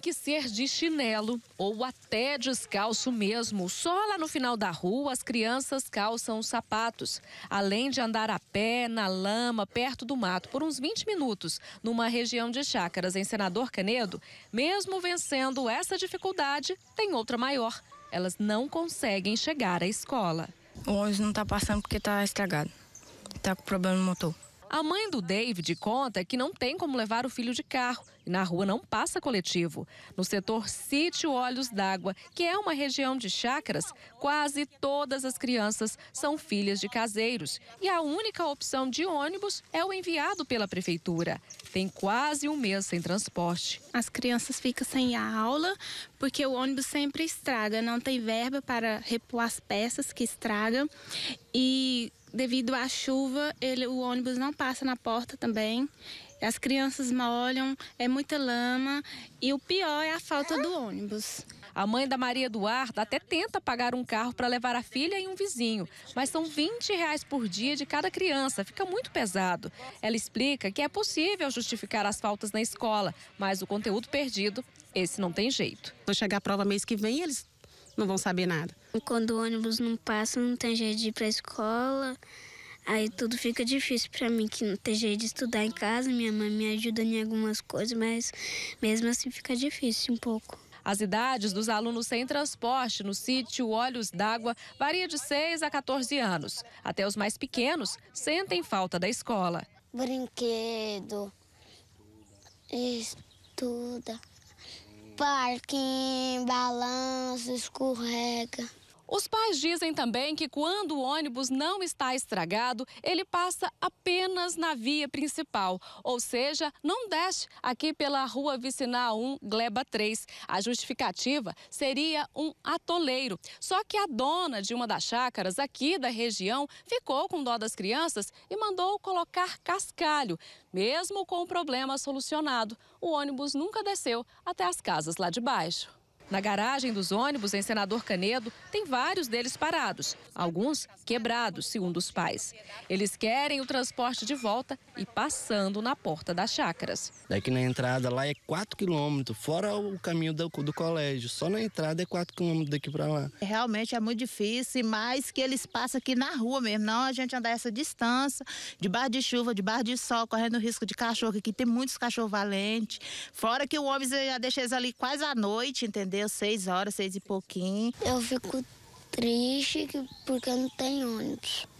tem que ser de chinelo ou até descalço mesmo. Só lá no final da rua as crianças calçam os sapatos, além de andar a pé, na lama, perto do mato, por uns 20 minutos, numa região de chácaras em Senador Canedo. Mesmo vencendo essa dificuldade, tem outra maior. Elas não conseguem chegar à escola. O ônibus não está passando porque está estragado. Está com problema no motor. A mãe do David conta que não tem como levar o filho de carro e na rua não passa coletivo. No setor Sítio Olhos d'Água, que é uma região de chácaras, quase todas as crianças são filhas de caseiros e a única opção de ônibus é o enviado pela prefeitura. Tem quase um mês sem transporte. As crianças ficam sem a aula porque o ônibus sempre estraga, não tem verba para repor as peças que estragam e devido à chuva, ele, o ônibus não passa na porta também. As crianças molham, é muita lama e o pior é a falta do ônibus. A mãe da Maria Eduarda até tenta pagar um carro para levar a filha e um vizinho, mas são 20 reais por dia de cada criança, fica muito pesado. Ela explica que é possível justificar as faltas na escola, mas o conteúdo perdido, esse não tem jeito. Vou chegar prova mês que vem, eles não vão saber nada. Quando o ônibus não passa, não tem jeito de ir para a escola. Aí tudo fica difícil para mim, que não tem jeito de estudar em casa. Minha mãe me ajuda em algumas coisas, mas mesmo assim fica difícil um pouco. As idades dos alunos sem transporte no sítio Olhos d'Água varia de 6 a 14 anos. Até os mais pequenos sentem falta da escola. Brinquedo, estuda, parquinho, balança, escorrega. Os pais dizem também que quando o ônibus não está estragado, ele passa apenas na via principal, ou seja, não desce aqui pela rua vicinal 1, Gleba 3. A justificativa seria um atoleiro. Só que a dona de uma das chácaras aqui da região ficou com dó das crianças e mandou colocar cascalho. Mesmo com o problema solucionado, o ônibus nunca desceu até as casas lá de baixo. Na garagem dos ônibus em Senador Canedo, tem vários deles parados, alguns quebrados, segundo os pais. Eles querem o transporte de volta e passando na porta das chácaras. Daqui é na entrada lá é 4 quilômetros, fora o caminho do, do colégio. Só na entrada é 4 quilômetros daqui para lá. Realmente é muito difícil, mais que eles passam aqui na rua mesmo. Não a gente andar essa distância, de bar de chuva, de bar de sol, correndo risco de cachorro, que tem muitos cachorros valentes. Fora que o homem já deixa eles ali quase à noite, entendeu? deu seis horas, seis e pouquinho. Eu fico triste porque não tem ônibus.